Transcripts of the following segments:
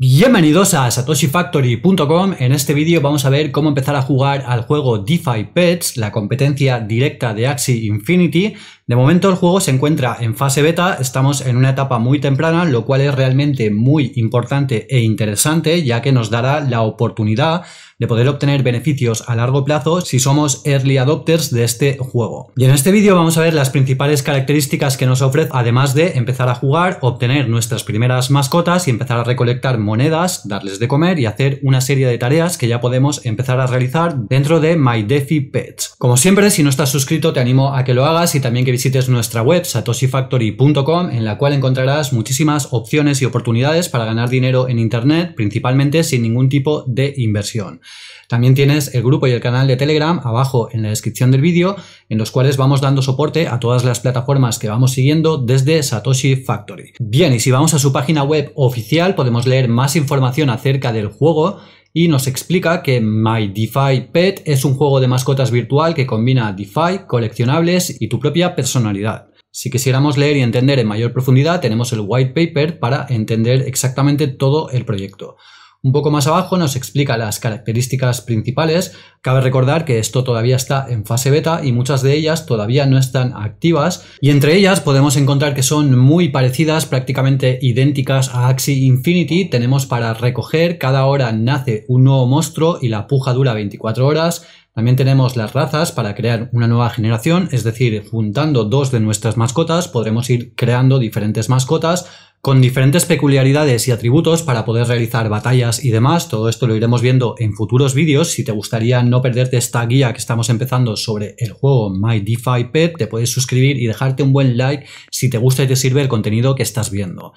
Bienvenidos a satoshifactory.com. En este vídeo vamos a ver cómo empezar a jugar al juego DeFi Pets, la competencia directa de Axie Infinity. De momento el juego se encuentra en fase beta, estamos en una etapa muy temprana, lo cual es realmente muy importante e interesante, ya que nos dará la oportunidad de poder obtener beneficios a largo plazo si somos early adopters de este juego. Y en este vídeo vamos a ver las principales características que nos ofrece, además de empezar a jugar, obtener nuestras primeras mascotas y empezar a recolectar monedas, darles de comer y hacer una serie de tareas que ya podemos empezar a realizar dentro de My Pets. Como siempre, si no estás suscrito, te animo a que lo hagas y también que visites nuestra web satoshifactory.com en la cual encontrarás muchísimas opciones y oportunidades para ganar dinero en Internet, principalmente sin ningún tipo de inversión. También tienes el grupo y el canal de Telegram abajo en la descripción del vídeo, en los cuales vamos dando soporte a todas las plataformas que vamos siguiendo desde Satoshi Factory. Bien, y si vamos a su página web oficial, podemos leer más información acerca del juego y nos explica que My DeFi Pet es un juego de mascotas virtual que combina DeFi, coleccionables y tu propia personalidad. Si quisiéramos leer y entender en mayor profundidad, tenemos el white paper para entender exactamente todo el proyecto. Un poco más abajo nos explica las características principales. Cabe recordar que esto todavía está en fase beta y muchas de ellas todavía no están activas y entre ellas podemos encontrar que son muy parecidas, prácticamente idénticas a Axie Infinity. Tenemos para recoger, cada hora nace un nuevo monstruo y la puja dura 24 horas. También tenemos las razas para crear una nueva generación, es decir, juntando dos de nuestras mascotas podremos ir creando diferentes mascotas con diferentes peculiaridades y atributos para poder realizar batallas y demás. Todo esto lo iremos viendo en futuros vídeos. Si te gustaría no perderte esta guía que estamos empezando sobre el juego My DeFi Pet, te puedes suscribir y dejarte un buen like si te gusta y te sirve el contenido que estás viendo.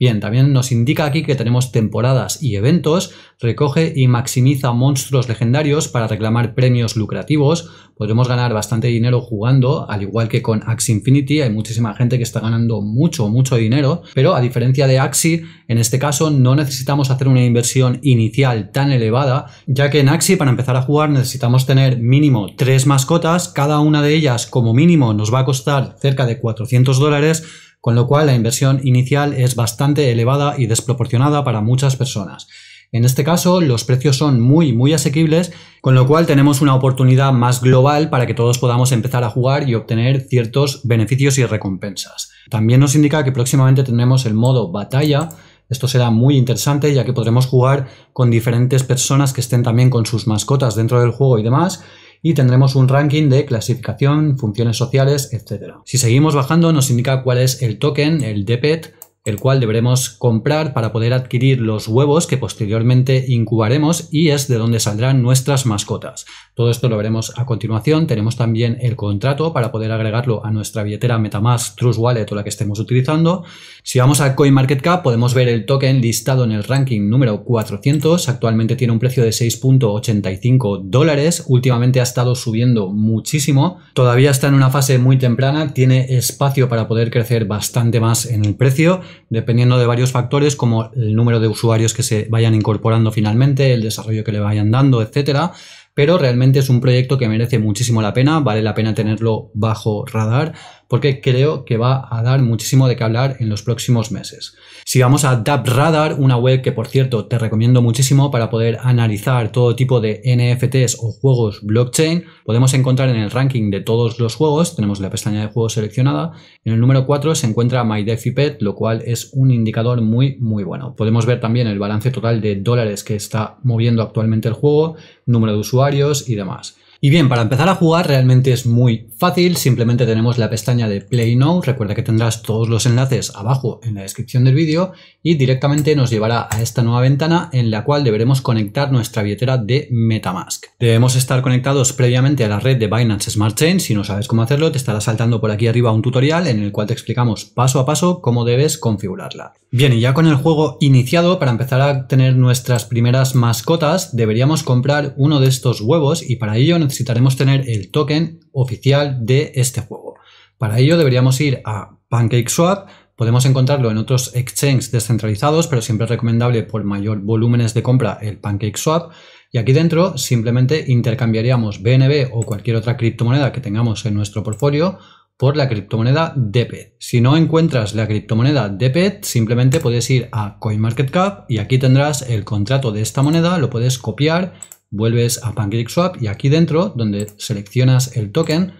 Bien, también nos indica aquí que tenemos temporadas y eventos, recoge y maximiza monstruos legendarios para reclamar premios lucrativos, podremos ganar bastante dinero jugando, al igual que con Axie Infinity, hay muchísima gente que está ganando mucho, mucho dinero, pero a diferencia de Axie, en este caso no necesitamos hacer una inversión inicial tan elevada, ya que en Axie para empezar a jugar necesitamos tener mínimo tres mascotas, cada una de ellas como mínimo nos va a costar cerca de 400 dólares, con lo cual la inversión inicial es bastante elevada y desproporcionada para muchas personas. En este caso, los precios son muy, muy asequibles, con lo cual tenemos una oportunidad más global para que todos podamos empezar a jugar y obtener ciertos beneficios y recompensas. También nos indica que próximamente tendremos el modo batalla. Esto será muy interesante ya que podremos jugar con diferentes personas que estén también con sus mascotas dentro del juego y demás y tendremos un ranking de clasificación, funciones sociales, etc. Si seguimos bajando nos indica cuál es el token, el DPET, el cual deberemos comprar para poder adquirir los huevos que posteriormente incubaremos y es de donde saldrán nuestras mascotas. Todo esto lo veremos a continuación. Tenemos también el contrato para poder agregarlo a nuestra billetera Metamask, Trust Wallet o la que estemos utilizando. Si vamos a CoinMarketCap podemos ver el token listado en el ranking número 400. Actualmente tiene un precio de 6.85 dólares. Últimamente ha estado subiendo muchísimo. Todavía está en una fase muy temprana. Tiene espacio para poder crecer bastante más en el precio dependiendo de varios factores como el número de usuarios que se vayan incorporando finalmente, el desarrollo que le vayan dando, etcétera. Pero realmente es un proyecto que merece muchísimo la pena, vale la pena tenerlo bajo radar porque creo que va a dar muchísimo de qué hablar en los próximos meses. Si vamos a DappRadar, una web que por cierto te recomiendo muchísimo para poder analizar todo tipo de NFTs o juegos blockchain. Podemos encontrar en el ranking de todos los juegos, tenemos la pestaña de juegos seleccionada, en el número 4 se encuentra MyDefiPet, lo cual es un indicador muy muy bueno. Podemos ver también el balance total de dólares que está moviendo actualmente el juego, número de usuarios y demás. Y bien, para empezar a jugar realmente es muy fácil, simplemente tenemos la pestaña de Play Now, recuerda que tendrás todos los enlaces abajo en la descripción del vídeo y directamente nos llevará a esta nueva ventana en la cual deberemos conectar nuestra billetera de Metamask. Debemos estar conectados previamente a la red de Binance Smart Chain, si no sabes cómo hacerlo te estará saltando por aquí arriba un tutorial en el cual te explicamos paso a paso cómo debes configurarla. Bien, y ya con el juego iniciado, para empezar a tener nuestras primeras mascotas, deberíamos comprar uno de estos huevos y para ello necesitamos necesitaremos tener el token oficial de este juego. Para ello deberíamos ir a PancakeSwap, podemos encontrarlo en otros exchanges descentralizados, pero siempre es recomendable por mayor volúmenes de compra el PancakeSwap. Y aquí dentro simplemente intercambiaríamos BNB o cualquier otra criptomoneda que tengamos en nuestro portfolio por la criptomoneda DPET. Si no encuentras la criptomoneda DPET, simplemente puedes ir a CoinMarketCap y aquí tendrás el contrato de esta moneda, lo puedes copiar, vuelves a PancakeSwap y aquí dentro, donde seleccionas el token,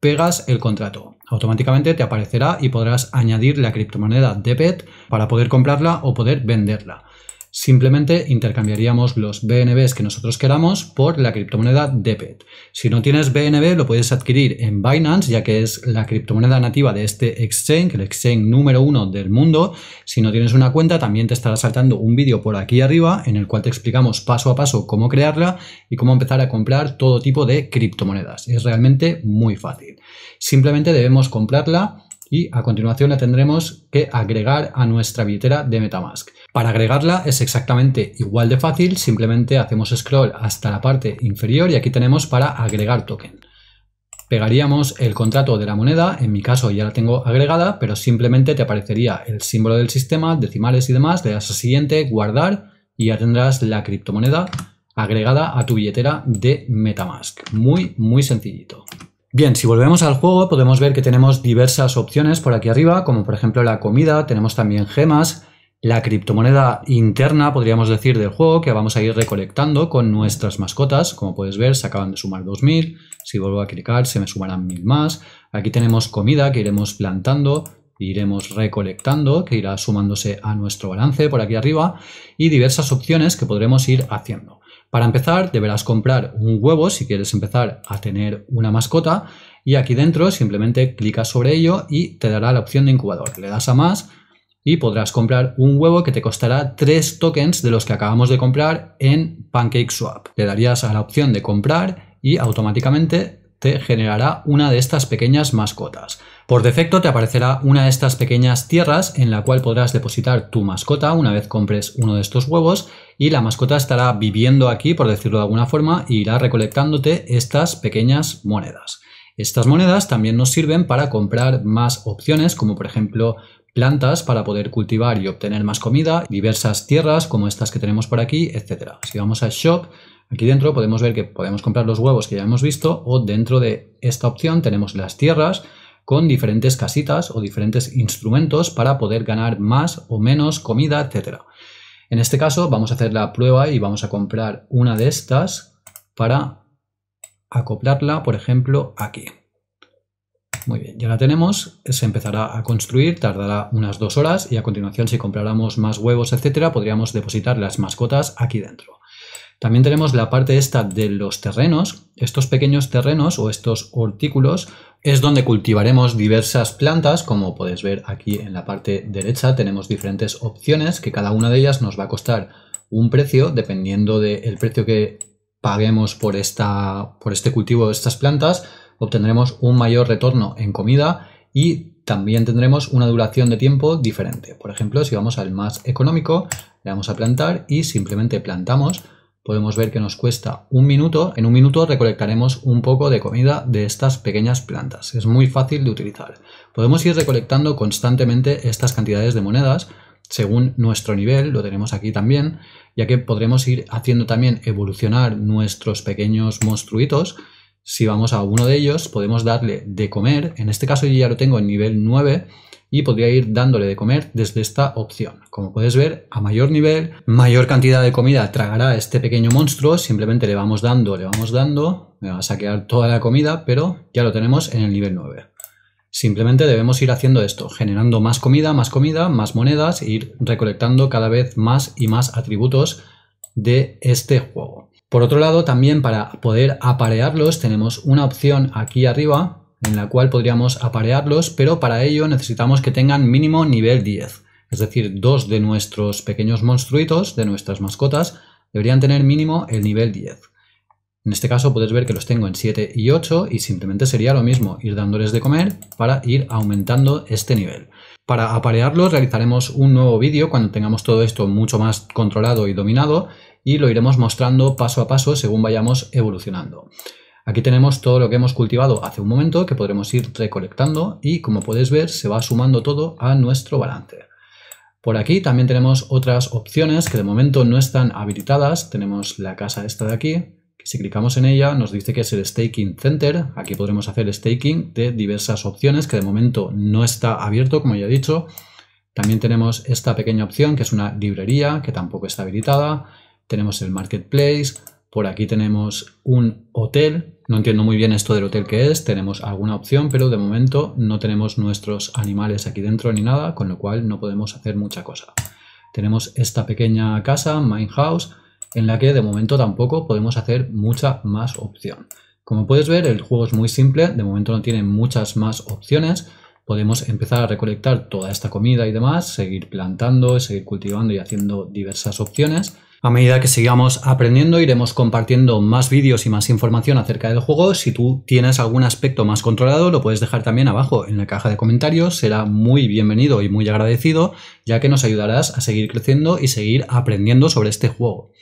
pegas el contrato. Automáticamente te aparecerá y podrás añadir la criptomoneda PET para poder comprarla o poder venderla. Simplemente intercambiaríamos los BNBs que nosotros queramos por la criptomoneda DePet. Si no tienes BNB, lo puedes adquirir en Binance, ya que es la criptomoneda nativa de este exchange, el exchange número uno del mundo. Si no tienes una cuenta, también te estará saltando un vídeo por aquí arriba en el cual te explicamos paso a paso cómo crearla y cómo empezar a comprar todo tipo de criptomonedas. Es realmente muy fácil. Simplemente debemos comprarla y a continuación la tendremos que agregar a nuestra billetera de Metamask. Para agregarla es exactamente igual de fácil, simplemente hacemos scroll hasta la parte inferior y aquí tenemos para agregar token. Pegaríamos el contrato de la moneda, en mi caso ya la tengo agregada, pero simplemente te aparecería el símbolo del sistema, decimales y demás, le das a siguiente, guardar y ya tendrás la criptomoneda agregada a tu billetera de Metamask. Muy, muy sencillito. Bien, si volvemos al juego podemos ver que tenemos diversas opciones por aquí arriba, como por ejemplo la comida, tenemos también gemas, la criptomoneda interna, podríamos decir, del juego que vamos a ir recolectando con nuestras mascotas. Como puedes ver, se acaban de sumar 2000. Si vuelvo a clicar, se me sumarán 1000 más. Aquí tenemos comida que iremos plantando, iremos recolectando, que irá sumándose a nuestro balance por aquí arriba y diversas opciones que podremos ir haciendo. Para empezar, deberás comprar un huevo si quieres empezar a tener una mascota y aquí dentro simplemente clicas sobre ello y te dará la opción de incubador. Le das a más y podrás comprar un huevo que te costará tres tokens de los que acabamos de comprar en PancakeSwap. Le darías a la opción de comprar y automáticamente te generará una de estas pequeñas mascotas. Por defecto te aparecerá una de estas pequeñas tierras en la cual podrás depositar tu mascota una vez compres uno de estos huevos y la mascota estará viviendo aquí, por decirlo de alguna forma, irá recolectándote estas pequeñas monedas. Estas monedas también nos sirven para comprar más opciones, como por ejemplo plantas para poder cultivar y obtener más comida, diversas tierras como estas que tenemos por aquí, etc. Si vamos al Shop, Aquí dentro podemos ver que podemos comprar los huevos que ya hemos visto o dentro de esta opción tenemos las tierras con diferentes casitas o diferentes instrumentos para poder ganar más o menos comida, etc. En este caso vamos a hacer la prueba y vamos a comprar una de estas para acoplarla, por ejemplo, aquí. Muy bien, ya la tenemos, se empezará a construir, tardará unas dos horas y a continuación si compráramos más huevos, etcétera, podríamos depositar las mascotas aquí dentro. También tenemos la parte esta de los terrenos. Estos pequeños terrenos o estos hortículos es donde cultivaremos diversas plantas. Como podéis ver aquí en la parte derecha tenemos diferentes opciones que cada una de ellas nos va a costar un precio dependiendo del precio que paguemos por, esta, por este cultivo de estas plantas obtendremos un mayor retorno en comida y también tendremos una duración de tiempo diferente. Por ejemplo, si vamos al más económico, le vamos a plantar y simplemente plantamos podemos ver que nos cuesta un minuto. En un minuto recolectaremos un poco de comida de estas pequeñas plantas. Es muy fácil de utilizar. Podemos ir recolectando constantemente estas cantidades de monedas según nuestro nivel, lo tenemos aquí también, ya que podremos ir haciendo también evolucionar nuestros pequeños monstruitos. Si vamos a uno de ellos, podemos darle de comer. En este caso yo ya lo tengo en nivel 9 y podría ir dándole de comer desde esta opción. Como puedes ver, a mayor nivel, mayor cantidad de comida tragará este pequeño monstruo, simplemente le vamos dando, le vamos dando, me va a saquear toda la comida, pero ya lo tenemos en el nivel 9. Simplemente debemos ir haciendo esto, generando más comida, más comida, más monedas, e ir recolectando cada vez más y más atributos de este juego. Por otro lado, también para poder aparearlos tenemos una opción aquí arriba en la cual podríamos aparearlos, pero para ello necesitamos que tengan mínimo nivel 10. Es decir, dos de nuestros pequeños monstruitos, de nuestras mascotas, deberían tener mínimo el nivel 10. En este caso podéis ver que los tengo en 7 y 8 y simplemente sería lo mismo, ir dándoles de comer para ir aumentando este nivel. Para aparearlos realizaremos un nuevo vídeo cuando tengamos todo esto mucho más controlado y dominado y lo iremos mostrando paso a paso según vayamos evolucionando. Aquí tenemos todo lo que hemos cultivado hace un momento que podremos ir recolectando y como podéis ver se va sumando todo a nuestro balance. Por aquí también tenemos otras opciones que de momento no están habilitadas. Tenemos la casa esta de aquí, que si clicamos en ella nos dice que es el Staking Center. Aquí podremos hacer staking de diversas opciones que de momento no está abierto, como ya he dicho. También tenemos esta pequeña opción que es una librería que tampoco está habilitada. Tenemos el Marketplace, por aquí tenemos un hotel no entiendo muy bien esto del hotel que es, tenemos alguna opción, pero de momento no tenemos nuestros animales aquí dentro ni nada, con lo cual no podemos hacer mucha cosa. Tenemos esta pequeña casa, Mine House, en la que de momento tampoco podemos hacer mucha más opción. Como puedes ver, el juego es muy simple, de momento no tiene muchas más opciones. Podemos empezar a recolectar toda esta comida y demás, seguir plantando, seguir cultivando y haciendo diversas opciones a medida que sigamos aprendiendo iremos compartiendo más vídeos y más información acerca del juego. Si tú tienes algún aspecto más controlado lo puedes dejar también abajo en la caja de comentarios. Será muy bienvenido y muy agradecido ya que nos ayudarás a seguir creciendo y seguir aprendiendo sobre este juego.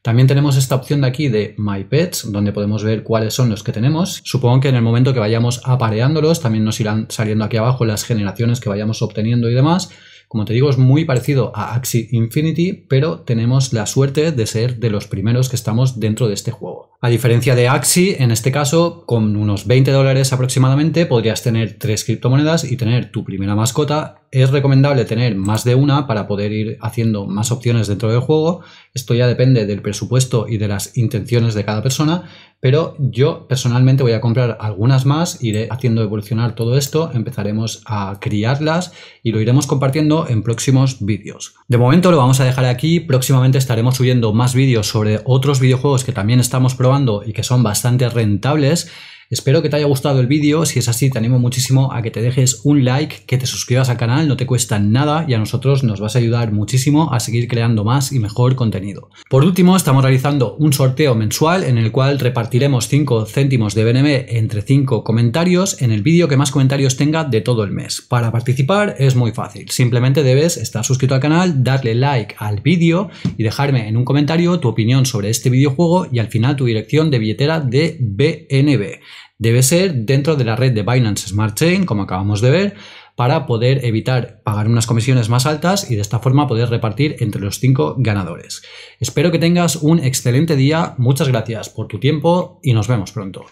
También tenemos esta opción de aquí de My Pets, donde podemos ver cuáles son los que tenemos. Supongo que en el momento que vayamos apareándolos, también nos irán saliendo aquí abajo las generaciones que vayamos obteniendo y demás. Como te digo, es muy parecido a Axie Infinity, pero tenemos la suerte de ser de los primeros que estamos dentro de este juego. A diferencia de Axie, en este caso, con unos 20 dólares aproximadamente, podrías tener tres criptomonedas y tener tu primera mascota es recomendable tener más de una para poder ir haciendo más opciones dentro del juego. Esto ya depende del presupuesto y de las intenciones de cada persona, pero yo personalmente voy a comprar algunas más, iré haciendo evolucionar todo esto, empezaremos a criarlas y lo iremos compartiendo en próximos vídeos. De momento lo vamos a dejar aquí, próximamente estaremos subiendo más vídeos sobre otros videojuegos que también estamos probando y que son bastante rentables. Espero que te haya gustado el vídeo, si es así te animo muchísimo a que te dejes un like, que te suscribas al canal, no te cuesta nada y a nosotros nos vas a ayudar muchísimo a seguir creando más y mejor contenido. Por último, estamos realizando un sorteo mensual en el cual repartiremos 5 céntimos de BNB entre 5 comentarios en el vídeo que más comentarios tenga de todo el mes. Para participar es muy fácil, simplemente debes estar suscrito al canal, darle like al vídeo y dejarme en un comentario tu opinión sobre este videojuego y al final tu dirección de billetera de BNB debe ser dentro de la red de Binance Smart Chain, como acabamos de ver, para poder evitar pagar unas comisiones más altas y de esta forma poder repartir entre los cinco ganadores. Espero que tengas un excelente día, muchas gracias por tu tiempo y nos vemos pronto.